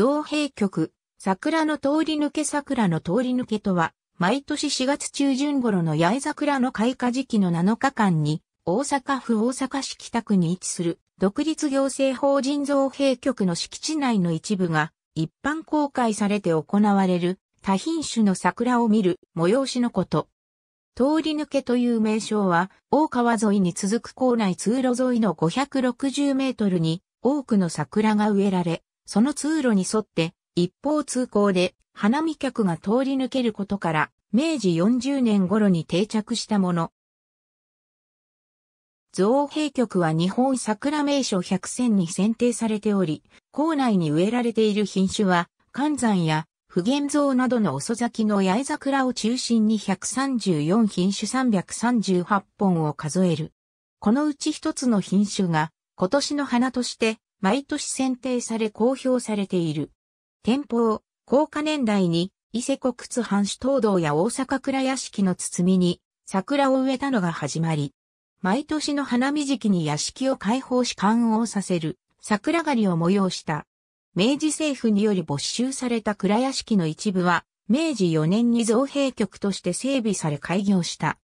造幣局、桜の通り抜け桜の通り抜けとは、毎年4月中旬頃の八重桜の開花時期の7日間に、大阪府大阪市北区に位置する、独立行政法人造幣局の敷地内の一部が、一般公開されて行われる、多品種の桜を見る催しのこと。通り抜けという名称は、大川沿いに続く校内通路沿いの560メートルに多くの桜が植えられ、その通路に沿って一方通行で花見客が通り抜けることから明治40年頃に定着したもの。造幣局は日本桜名所100選に選定されており、校内に植えられている品種は、寒山や普賢像などの遅咲きの八重桜を中心に134品種338本を数える。このうち一つの品種が今年の花として毎年選定され公表されている。天保、高架年代に、伊勢国津藩主東道や大阪倉屋敷の包みに、桜を植えたのが始まり。毎年の花見時期に屋敷を開放し観応させる、桜狩りを催した。明治政府により没収された倉屋敷の一部は、明治4年に造幣局として整備され開業した。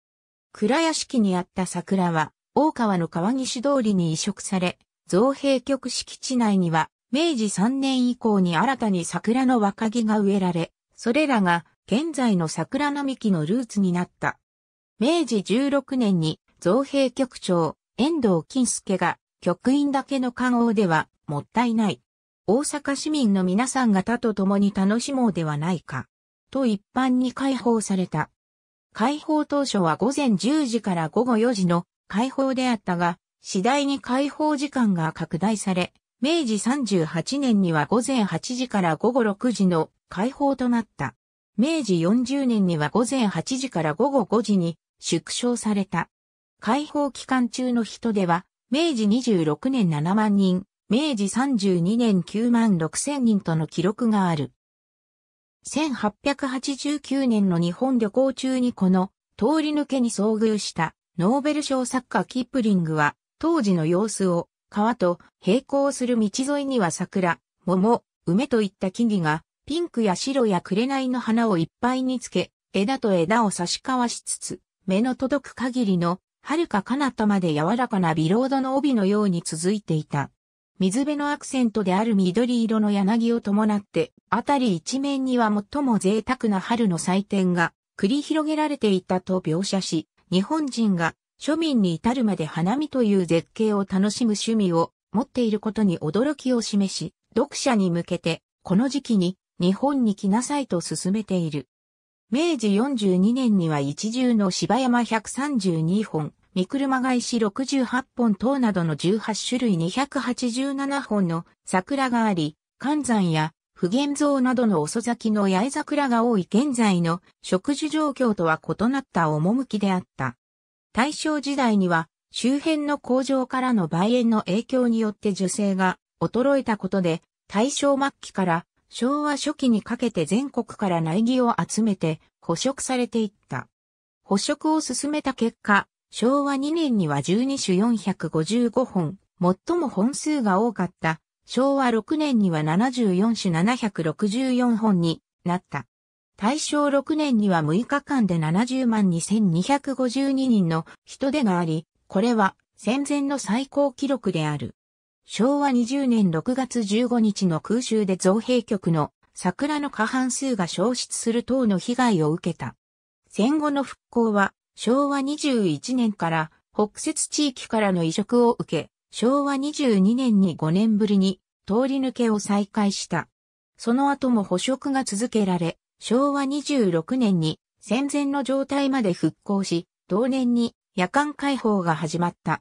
倉屋敷にあった桜は、大川の川岸通りに移植され、造幣局敷地内には、明治3年以降に新たに桜の若木が植えられ、それらが現在の桜並木のルーツになった。明治16年に造幣局長、遠藤金助が、局員だけの官王では、もったいない。大阪市民の皆さん方と共に楽しもうではないか。と一般に開放された。開放当初は午前10時から午後4時の開放であったが、次第に開放時間が拡大され、明治38年には午前8時から午後6時の開放となった。明治40年には午前8時から午後5時に縮小された。開放期間中の人では、明治26年7万人、明治32年9万6千人との記録がある。1889年の日本旅行中にこの通り抜けに遭遇したノーベル賞作家キップリングは当時の様子を、川と並行する道沿いには桜、桃、梅といった木々が、ピンクや白や紅の花をいっぱいにつけ、枝と枝を差し交わしつつ、目の届く限りの、遥か彼方まで柔らかなビロードの帯のように続いていた。水辺のアクセントである緑色の柳を伴って、あたり一面には最も贅沢な春の祭典が繰り広げられていたと描写し、日本人が庶民に至るまで花見という絶景を楽しむ趣味を持っていることに驚きを示し、読者に向けて、この時期に日本に来なさいと勧めている。明治42年には一重の芝山132本、三車返し68本等などの18種類287本の桜があり、寒山や不現像などの遅咲きの八重桜が多い現在の植樹状況とは異なった趣であった。大正時代には周辺の工場からの梅園の影響によって女性が衰えたことで、大正末期から昭和初期にかけて全国から苗木を集めて捕食されていった。捕食を進めた結果、昭和2年には12種455本、最も本数が多かった、昭和6年には74種764本になった。大正6年には6日間で70万2252人の人出があり、これは戦前の最高記録である。昭和20年6月15日の空襲で造幣局の桜の過半数が消失する等の被害を受けた。戦後の復興は昭和21年から北節地域からの移植を受け、昭和22年に5年ぶりに通り抜けを再開した。その後も捕食が続けられ、昭和26年に戦前の状態まで復興し、同年に夜間開放が始まった。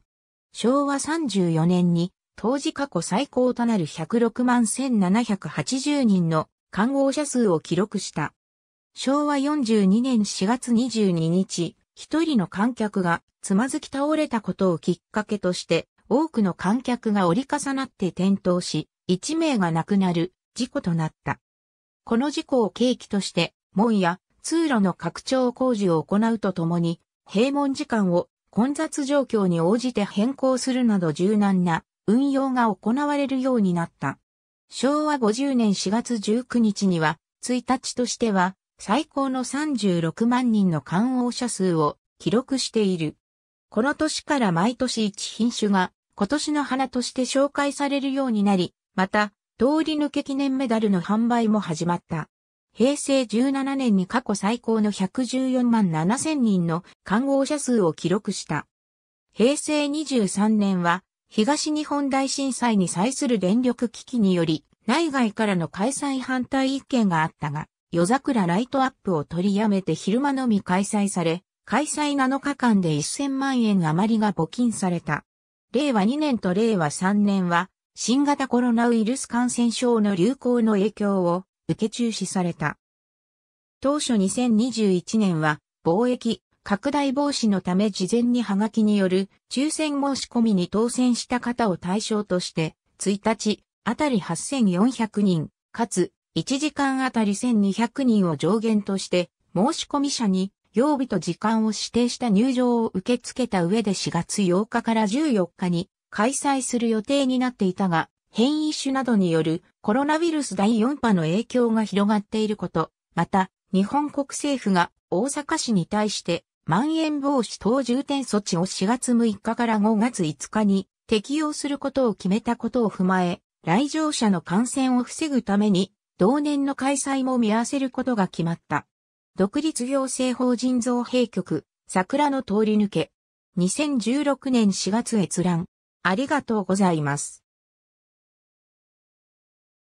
昭和34年に当時過去最高となる106万1780人の観光者数を記録した。昭和42年4月22日、一人の観客がつまずき倒れたことをきっかけとして、多くの観客が折り重なって転倒し、一名が亡くなる事故となった。この事故を契機として、門や通路の拡張工事を行うとともに、閉門時間を混雑状況に応じて変更するなど柔軟な運用が行われるようになった。昭和50年4月19日には、1日としては最高の36万人の観応者数を記録している。この年から毎年1品種が今年の花として紹介されるようになり、また通り抜け記念メダルの販売も始まった。平成17年に過去最高の114万7千人の観光者数を記録した。平成23年は東日本大震災に際する電力危機により内外からの開催反対意見があったが、夜桜ライトアップを取りやめて昼間のみ開催され、開催7日間で1000万円余りが募金された。令和2年と令和3年は新型コロナウイルス感染症の流行の影響を受け中止された。当初2021年は貿易拡大防止のため事前にハガキによる抽選申し込みに当選した方を対象として1日あたり8400人かつ1時間あたり1200人を上限として申し込み者に曜日と時間を指定した入場を受け付けた上で4月8日から14日に開催する予定になっていたが、変異種などによるコロナウイルス第4波の影響が広がっていること、また、日本国政府が大阪市に対して、まん延防止等重点措置を4月6日から5月5日に適用することを決めたことを踏まえ、来場者の感染を防ぐために、同年の開催も見合わせることが決まった。独立行政法人造幣局、桜の通り抜け。2016年4月閲覧。ありがとうございます。